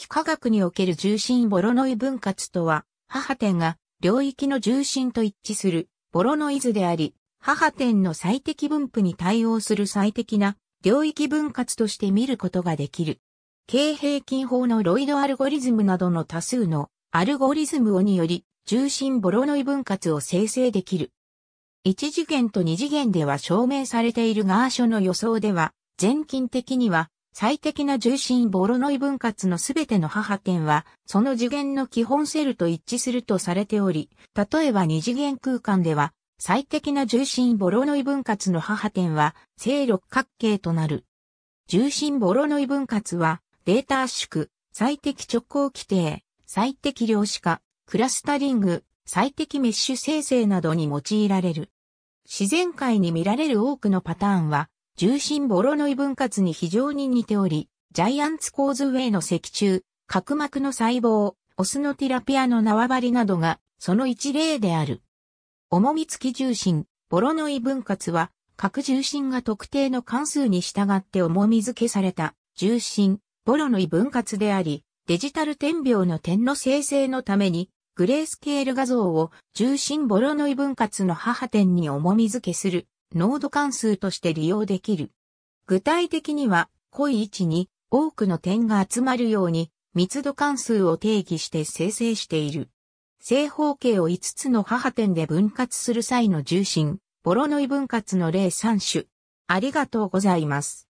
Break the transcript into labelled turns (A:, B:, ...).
A: 幾何学における重心ボロノイ分割とは、母点が領域の重心と一致するボロノイ図であり、母点の最適分布に対応する最適な領域分割として見ることができる。経平均法のロイドアルゴリズムなどの多数のアルゴリズムをにより重心ボロノイ分割を生成できる。一次元と二次元では証明されているガーショの予想では、全近的には最適な重心ボロノイ分割のすべての母点は、その次元の基本セルと一致するとされており、例えば二次元空間では、最適な重心ボロノイ分割の母点は、正六角形となる。重心ボロノイ分割は、データ圧縮、最適直行規定、最適量子化、クラスタリング、最適メッシュ生成などに用いられる。自然界に見られる多くのパターンは、重心ボロノイ分割に非常に似ており、ジャイアンツコーズウェイの脊柱、角膜の細胞、オスのティラピアの縄張りなどが、その一例である。重み付き重心、ボロノイ分割は、各重心が特定の関数に従って重み付けされた、重心、ボロノイ分割であり、デジタル点描の点の生成のために、グレースケール画像を重心ボロノイ分割の母点に重み付けする濃度関数として利用できる。具体的には、濃い位置に多くの点が集まるように密度関数を定義して生成している。正方形を5つの母点で分割する際の重心、ボロノイ分割の例3種。ありが
B: とうございます。